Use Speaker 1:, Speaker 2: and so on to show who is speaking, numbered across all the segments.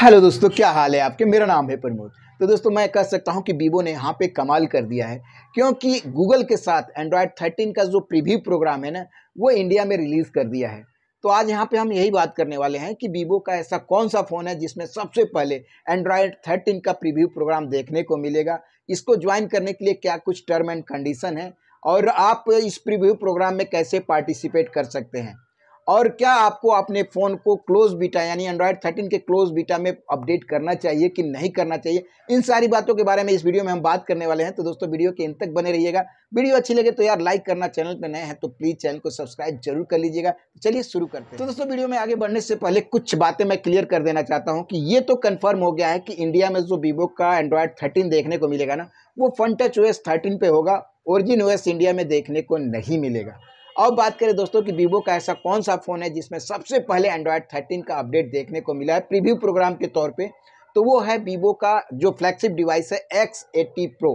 Speaker 1: hello दोस्तों क्या हाल है आपके मेरा नाम है प्रमोद तो दोस्तों मैं कह सकता हूं कि वीवो ने यहाँ पे कमाल कर दिया है क्योंकि गूगल के साथ एंड्रॉयड 13 का जो प्रीव्यू प्रोग्राम है ना वो इंडिया में रिलीज़ कर दिया है तो आज यहाँ पे हम यही बात करने वाले हैं कि वीवो का ऐसा कौन सा फ़ोन है जिसमें सबसे पहले एंड्रॉयड थर्टीन का प्रिव्यू प्रोग्राम देखने को मिलेगा इसको ज्वाइन करने के लिए क्या कुछ टर्म एंड कंडीशन है और आप इस प्रीव्यू प्रोग्राम में कैसे पार्टिसिपेट कर सकते हैं और क्या आपको अपने फ़ोन को क्लोज बीटा यानी एंड्रॉयड 13 के क्लोज बीटा में अपडेट करना चाहिए कि नहीं करना चाहिए इन सारी बातों के बारे में इस वीडियो में हम बात करने वाले हैं तो दोस्तों वीडियो के इन तक बने रहिएगा वीडियो अच्छी लगे तो यार लाइक करना चैनल पर नए हैं तो प्लीज़ चैनल को सब्सक्राइब जरूर कर लीजिएगा चलिए शुरू करते हैं तो दोस्तों वीडियो में आगे बढ़ने से पहले कुछ बातें मैं क्लियर कर देना चाहता हूँ कि ये तो कन्फर्म हो गया है कि इंडिया में जो वीवो का एंड्रॉयड थर्टीन देखने को मिलेगा ना वो Funtouch O S thirteen होगा ओरिजिन ओ इंडिया में देखने को नहीं मिलेगा अब बात करें दोस्तों कि वीवो का ऐसा कौन सा फ़ोन है जिसमें सबसे पहले एंड्रॉयड थर्टीन का अपडेट देखने को मिला है प्रीव्यू प्रोग्राम के तौर पर तो वो है वीवो का जो फ्लैगशिप डिवाइस है एक्स एट्टी प्रो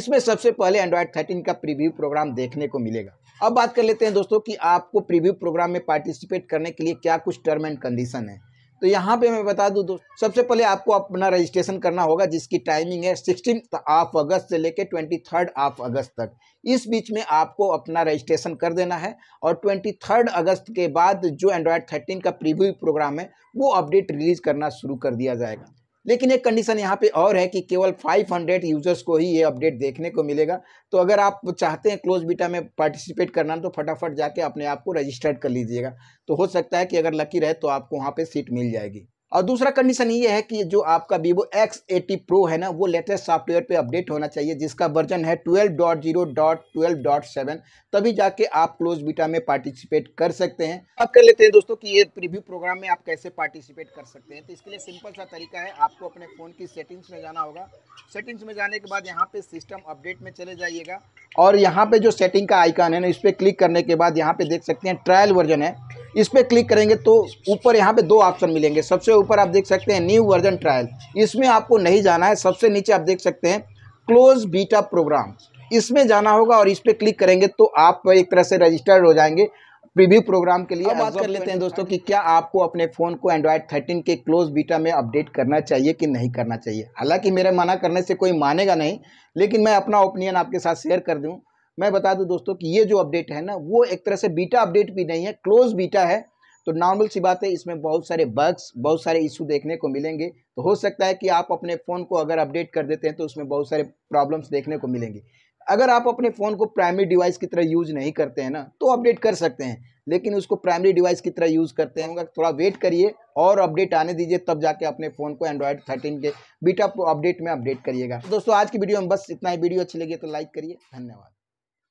Speaker 1: इसमें सबसे पहले एंड्रॉयड थर्टीन का प्रिव्यू प्रोग्राम देखने को मिलेगा अब बात कर लेते हैं दोस्तों कि आपको प्रीव्यू प्रोग्राम में पार्टिसिपेट करने के लिए क्या कुछ टर्म एंड कंडीशन है तो यहाँ पे मैं बता दूँ दोस्तों सबसे पहले आपको अपना रजिस्ट्रेशन करना होगा जिसकी टाइमिंग है सिक्सटीन ऑफ अगस्त से लेकर ट्वेंटी थर्ड ऑफ अगस्त तक इस बीच में आपको अपना रजिस्ट्रेशन कर देना है और ट्वेंटी थर्ड अगस्त के बाद जो एंड्रॉयड थर्टीन का प्रीव्यू प्रोग्राम है वो अपडेट रिलीज़ करना शुरू कर दिया जाएगा लेकिन एक कंडीशन यहाँ पे और है कि केवल 500 यूजर्स को ही ये अपडेट देखने को मिलेगा तो अगर आप चाहते हैं क्लोज बीटा में पार्टिसिपेट करना तो फटाफट जाके अपने आप को रजिस्टर्ड कर लीजिएगा तो हो सकता है कि अगर लकी रहे तो आपको वहाँ पे सीट मिल जाएगी और दूसरा कंडीशन ये है कि जो आपका वीवो एक्स एटी प्रो है ना वो लेटेस्ट सॉफ्टवेयर पे अपडेट होना चाहिए जिसका वर्जन है twelve dot zero dot twelve dot seven तभी जाके आप क्लोज बीटा में पार्टिसिपेट कर सकते हैं अब कर लेते हैं दोस्तों कि ये प्रीव्यू प्रोग्राम में आप कैसे पार्टिसिपेट कर सकते हैं तो इसके लिए सिंपल सा तरीका है आपको अपने फ़ोन की सेटिंग्स में जाना होगा सेटिंग्स में जाने के बाद यहाँ पर सिस्टम अपडेट में चले जाइएगा और यहाँ पर जो सेटिंग का आइकान है ना इस पर क्लिक करने के बाद यहाँ पर देख सकते हैं ट्रायल वर्जन है इस पर क्लिक करेंगे तो ऊपर यहाँ पे दो ऑप्शन मिलेंगे सबसे ऊपर आप देख सकते हैं न्यू वर्जन ट्रायल इसमें आपको नहीं जाना है सबसे नीचे आप देख सकते हैं क्लोज बीटा प्रोग्राम इसमें जाना होगा और इस पर क्लिक करेंगे तो आप एक तरह से रजिस्टर्ड हो जाएंगे प्रीव्यू प्रोग्राम के लिए बात कर लेते हैं दोस्तों कि क्या आपको अपने फ़ोन को एंड्रॉयड 13 के क्लोज बीटा में अपडेट करना चाहिए कि नहीं करना चाहिए हालांकि मेरा मना करने से कोई मानेगा नहीं लेकिन मैं अपना ओपिनियन आपके साथ शेयर कर दूं मैं बता दूं दोस्तों कि ये जो अपडेट है ना वो एक तरह से बीटा अपडेट भी नहीं है क्लोज बीटा है तो नॉर्मल सी बात है इसमें बहुत सारे बग्स बहुत सारे इशू देखने को मिलेंगे तो हो सकता है कि आप अपने फ़ोन को अगर अपडेट कर देते हैं तो उसमें बहुत सारे प्रॉब्लम्स देखने को मिलेंगे अगर आप अपने फ़ोन को प्राइमरी डिवाइस की तरह यूज़ नहीं करते हैं ना तो अपडेट कर सकते हैं लेकिन उसको प्राइमरी डिवाइस की तरह यूज़ करते हैं थोड़ा वेट करिए और अपडेट आने दीजिए तब जाके अपने फ़ोन को एंड्रॉयड थर्टीन के बीटा अपडेट में अपडेट करिएगा दोस्तों आज की वीडियो में बस इतना ही वीडियो अच्छी लगी तो लाइक करिए धन्यवाद